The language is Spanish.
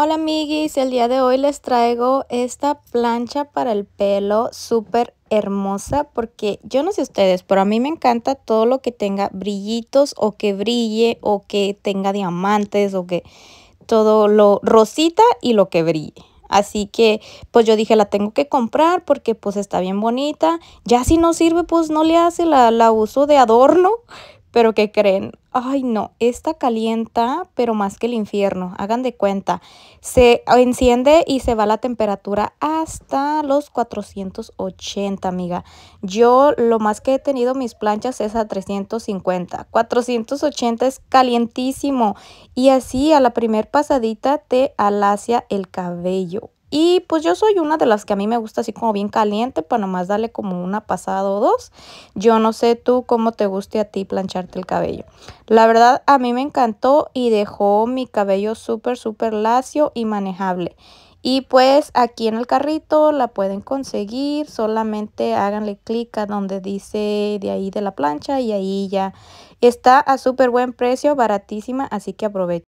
Hola amiguis, el día de hoy les traigo esta plancha para el pelo súper hermosa porque yo no sé ustedes, pero a mí me encanta todo lo que tenga brillitos o que brille o que tenga diamantes o que todo lo rosita y lo que brille. Así que pues yo dije la tengo que comprar porque pues está bien bonita. Ya si no sirve pues no le hace, la, la uso de adorno. Pero que creen, ay no, esta calienta, pero más que el infierno, hagan de cuenta. Se enciende y se va la temperatura hasta los 480, amiga. Yo lo más que he tenido mis planchas es a 350. 480 es calientísimo y así a la primer pasadita te alacia el cabello. Y pues yo soy una de las que a mí me gusta así como bien caliente para nomás darle como una pasada o dos. Yo no sé tú cómo te guste a ti plancharte el cabello. La verdad a mí me encantó y dejó mi cabello súper súper lacio y manejable. Y pues aquí en el carrito la pueden conseguir, solamente háganle clic a donde dice de ahí de la plancha y ahí ya está a súper buen precio, baratísima, así que aprovechen.